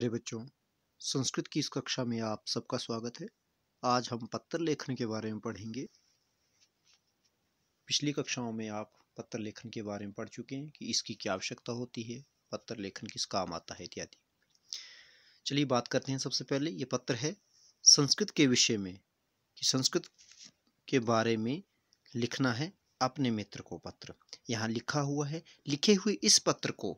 मेरे बच्चों संस्कृत की इस कक्षा में आप सबका स्वागत है आज हम पत्र लेखन के बारे में पढ़ेंगे पिछली कक्षाओं में आप पत्र लेखन के बारे में पढ़ चुके हैं कि इसकी क्या आवश्यकता होती है पत्र लेखन किस काम आता है इत्यादि चलिए बात करते हैं सबसे पहले ये पत्र है संस्कृत के विषय में कि संस्कृत के बारे में लिखना है अपने मित्र को पत्र यहाँ लिखा हुआ है लिखे हुए इस पत्र को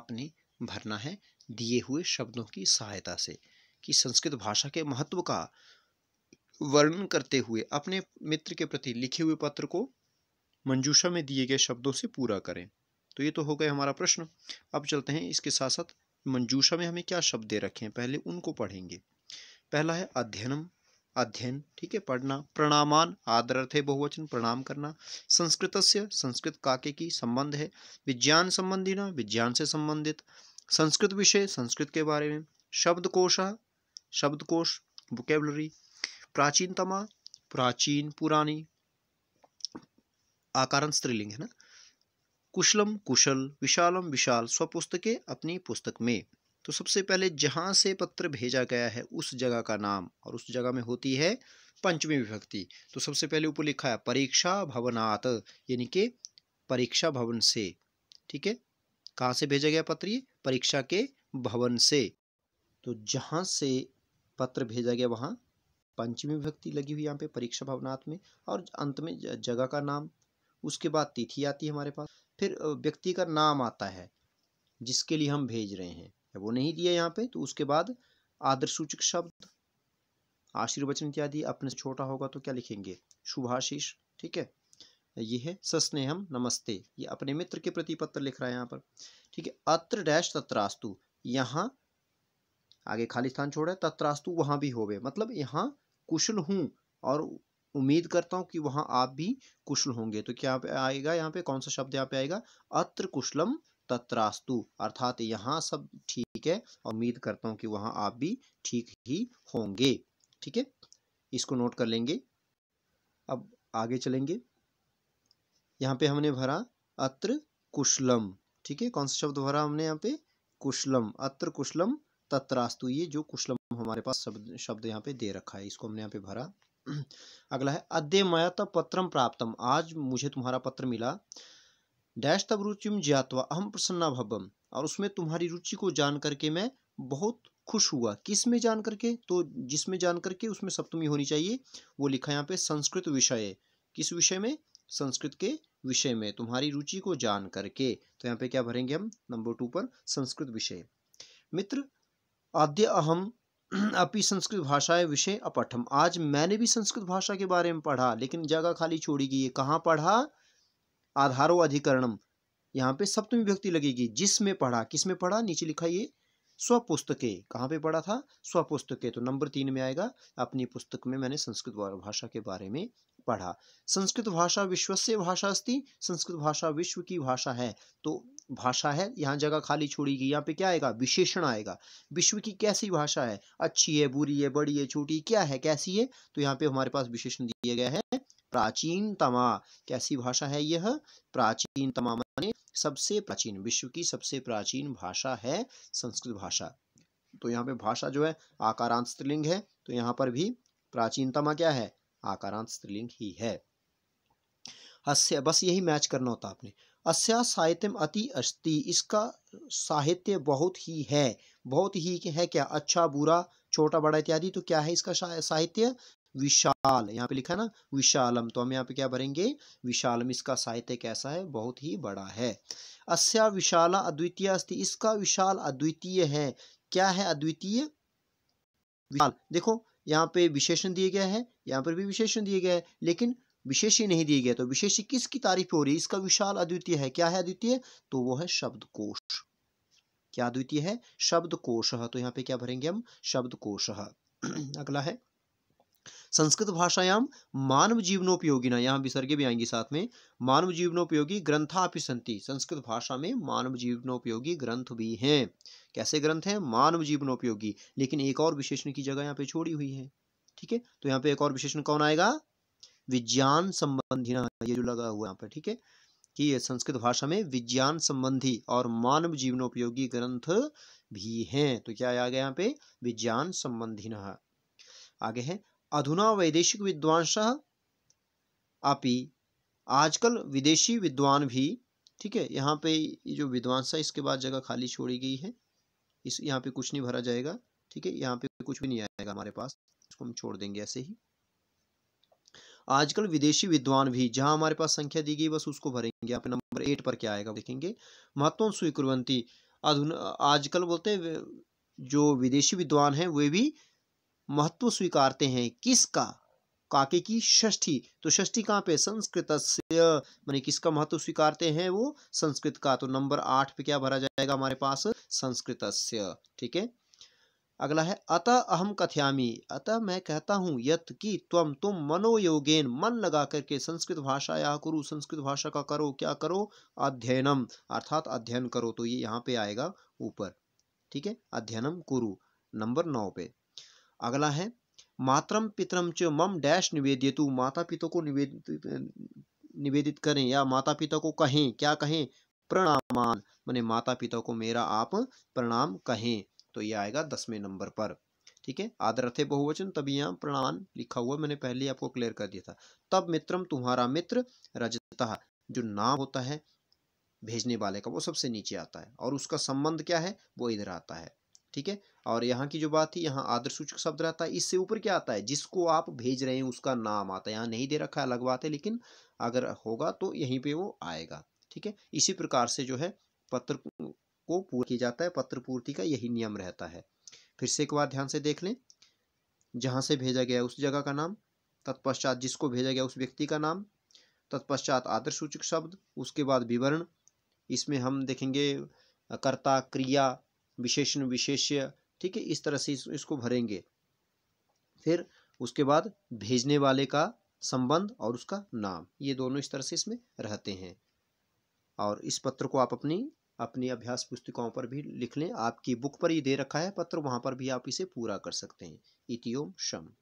आपने भरना है दिए हुए शब्दों की सहायता से कि संस्कृत भाषा के महत्व का वर्णन करते हुए अपने मित्र के प्रति लिखे हुए पत्र को मंजूषा में दिए गए शब्दों से पूरा करें तो ये तो हो गए हमारा प्रश्न अब चलते हैं इसके साथ साथ मंजूषा में हमें क्या शब्द दे रखे हैं पहले उनको पढ़ेंगे पहला है अध्ययनम अध्ययन ठीक है पढ़ना प्रणामान अर्थ है बहुवचन प्रणाम करना संस्कृत से संस्कृत काके की संबंध है विज्ञान संबंधी ना विज्ञान से संबंधित संस्कृत विषय संस्कृत के बारे में शब्दकोश शब्दकोश वोकेबलरी प्राचीनतमा प्राचीन पुरानी आकारण स्त्रीलिंग है ना कुशलम कुशल विशालम विशाल स्वपुस्तकें अपनी पुस्तक में तो सबसे पहले जहाँ से पत्र भेजा गया है उस जगह का नाम और उस जगह में होती है पंचमी विभक्ति तो सबसे पहले ऊपर लिखा है परीक्षा भवनात यानी कि परीक्षा भवन से ठीक है कहाँ से भेजा गया पत्र ये परीक्षा के भवन से तो जहाँ से पत्र भेजा गया वहाँ पंचमी विभक्ति लगी हुई यहाँ पे परीक्षा भवनाथ में और अंत में जगह का नाम उसके बाद तिथि आती है हमारे पास फिर व्यक्ति का नाम आता है जिसके लिए हम भेज रहे हैं वो नहीं दिया यहाँ पे तो उसके बाद आदर सूचक शब्द आशीर्वचन इत्यादि अपने छोटा होगा तो क्या लिखेंगे शुभाशीष ठीक है ये है सस्नेहम नमस्ते ये अपने मित्र के प्रति पत्र लिख रहा है यहाँ पर ठीक है अत्र डैश तत्रास्तु यहाँ आगे खाली स्थान छोड़ा तत्रास्तु वहाँ भी होवे मतलब यहाँ कुशल हूँ और उम्मीद करता हूँ कि वहाँ आप भी कुशल होंगे तो क्या पे आएगा यहाँ पे कौन सा शब्द यहाँ पे आएगा अत्र कुशलम तत्रास्तु अर्थात यहाँ सब ठीक है और उम्मीद करता हूँ कि वहाँ आप भी ठीक ही होंगे ठीक है इसको नोट कर लेंगे अब आगे चलेंगे यहाँ पे हमने भरा अत्र कुशलम ठीक है कौन सा शब्द भरा हमने यहाँ पे कुशलम अत्र कुशलम तत्रास्तु ये जो कुशलम हमारे पास शब्द शब्द यहाँ पे दे रखा है इसको हमने यहाँ पे भरा अगला है अद्य मयत पत्रम प्राप्तम आज मुझे तुम्हारा पत्र मिला डैश तब रुचिम ज्ञातवा अहम प्रसन्ना भवम और उसमें तुम्हारी रुचि को जान करके मैं बहुत खुश हुआ किस में जान करके तो जिसमें जान करके उसमें सप्तमी होनी चाहिए वो लिखा यहाँ पे संस्कृत विषय किस विषय में संस्कृत के विषय में तुम्हारी रुचि को जान करके तो यहाँ पे क्या भरेंगे हम नंबर टू पर संस्कृत विषय मित्र आद्य अहम अपनी संस्कृत भाषा विषय अपठम आज मैंने भी संस्कृत भाषा के बारे में पढ़ा लेकिन जगह खाली छोड़ी गई है कहाँ पढ़ा आधारो अधिकरणम यहाँ पे सप्तमी व्यक्ति लगेगी जिसमें पढ़ा किसमें पढ़ा नीचे लिखा ये स्वपुस्तके कहाँ पे पढ़ा था स्वपुस्तके तो नंबर तीन में आएगा अपनी पुस्तक में मैंने संस्कृत भाषा के बारे में पढ़ा संस्कृत भाषा विश्वस्य भाषा अस्ति संस्कृत भाषा विश्व की भाषा है तो भाषा है यहाँ जगह खाली छोड़ी गई यहाँ पे क्या आएगा विशेषण आएगा विश्व की कैसी भाषा है अच्छी है बुरी है बड़ी है छोटी क्या है कैसी है तो यहाँ पे हमारे पास विशेषण दिए गए हैं प्राचीनतमा कैसी भाषा है यह तमा माने सबसे प्राचीन विश्व की सबसे प्राचीन भाषा है संस्कृत भाषा तो यहाँ पे भाषा जो है आकारांत स्त्रीलिंग है तो यहाँ पर भी प्राचीनतमा क्या है आकारांत स्त्रीलिंग ही है अस्य बस यही मैच करना होता आपने अस्या साहित्य अति अस्ति इसका साहित्य बहुत ही है बहुत ही है क्या अच्छा बुरा छोटा बड़ा इत्यादि तो क्या है इसका साहित्य विशाल यहाँ पे लिखा ना विशालम तो हम यहाँ पे क्या भरेंगे विशालम इसका साहित्य कैसा है बहुत ही बड़ा है अस्या विशाला अद्वितीय अस्ति इसका विशाल अद्वितीय है क्या है अद्वितीय विशाल देखो यहाँ पे विशेषण दिया गया है यहाँ पर भी विशेषण दिया गया है लेकिन विशेषी नहीं दिए गए तो विशेषी किसकी तारीफ हो रही है इसका विशाल अद्वितीय है क्या है अद्वितीय तो वो है शब्दकोश क्या अद्वितीय है शब्द तो यहाँ पे क्या भरेंगे हम शब्द अगला है संस्कृत भाषायाम मानव ना यहाँ विसर्ग भी आएंगी साथ में मानव जीवनोपयोगी ग्रंथा भी संति संस्कृत भाषा में मानव जीवनोपयोगी ग्रंथ भी हैं कैसे ग्रंथ हैं मानव जीवनोपयोगी लेकिन एक और विशेषण की जगह यहाँ पे छोड़ी हुई है ठीक है तो यहाँ पे एक और विशेषण कौन आएगा विज्ञान संबंधी ये जो लगा हुआ यहाँ पे ठीक है कि ये संस्कृत भाषा में विज्ञान संबंधी और मानव जीवनोपयोगी ग्रंथ भी हैं तो क्या आ गया यहाँ पे विज्ञान संबंधी आगे है अधुना वैदेशिक विद्वांस अपि आजकल विदेशी विद्वान भी ठीक है यहाँ पे ये जो विद्वांस है इसके बाद जगह खाली छोड़ी गई है इस यहाँ पे कुछ नहीं भरा जाएगा ठीक है यहाँ पे कुछ भी नहीं आएगा हमारे पास इसको हम छोड़ देंगे ऐसे ही आजकल विदेशी विद्वान भी जहां हमारे पास संख्या दी गई बस उसको भरेंगे यहाँ पे नंबर एट पर क्या आएगा देखेंगे महत्व स्वीकुरवंती आजकल बोलते हैं जो विदेशी विद्वान है वे भी महत्व स्वीकारते हैं किसका काके की षष्ठी तो षष्ठी कहाँ पे संस्कृत मान किसका महत्व स्वीकारते हैं वो संस्कृत का तो नंबर आठ पे क्या भरा जाएगा हमारे पास संस्कृत ठीक है अगला है अतः अहम कथयामी अतः मैं कहता हूं यत कि तुम तुम मनोयोगेन मन लगा करके संस्कृत भाषा या करो संस्कृत भाषा का करो क्या करो अध्ययनम अर्थात अध्ययन करो तो ये यहाँ पे आएगा ऊपर ठीक है अध्ययनम कुरु नंबर नौ पे अगला है मातरम पितरम च मम डैश निवेदितु माता पिता को निवेदित निवेदित करें या माता पिता को कहें क्या कहें प्रणामान मैंने माता पिता को मेरा आप प्रणाम कहें तो ये आएगा दसवें नंबर पर ठीक है आदर थे बहुवचन तभी यहाँ प्रणाम लिखा हुआ मैंने पहले आपको क्लियर कर दिया था तब मित्रम तुम्हारा मित्र रजता जो नाम होता है भेजने वाले का वो सबसे नीचे आता है और उसका संबंध क्या है वो इधर आता है ठीक है और यहाँ की जो बात थी यहाँ आदर सूचक शब्द रहता है इससे ऊपर क्या आता है जिसको आप भेज रहे हैं उसका नाम आता है यहाँ नहीं दे रखा है अलग बात है लेकिन अगर होगा तो यहीं पे वो आएगा ठीक है इसी प्रकार से जो है पत्र को पूरा किया जाता है पत्र पूर्ति का यही नियम रहता है फिर से एक बार ध्यान से देख लें जहाँ से भेजा गया उस जगह का नाम तत्पश्चात जिसको भेजा गया उस व्यक्ति का नाम तत्पश्चात आदर सूचक शब्द उसके बाद विवरण इसमें हम देखेंगे कर्ता क्रिया विशेषण विशेष्य ठीक है इस तरह से इसको भरेंगे फिर उसके बाद भेजने वाले का संबंध और उसका नाम ये दोनों इस तरह से इसमें रहते हैं और इस पत्र को आप अपनी अपनी अभ्यास पुस्तिकाओं पर भी लिख लें आपकी बुक पर ये दे रखा है पत्र वहाँ पर भी आप इसे पूरा कर सकते हैं इतियोम शम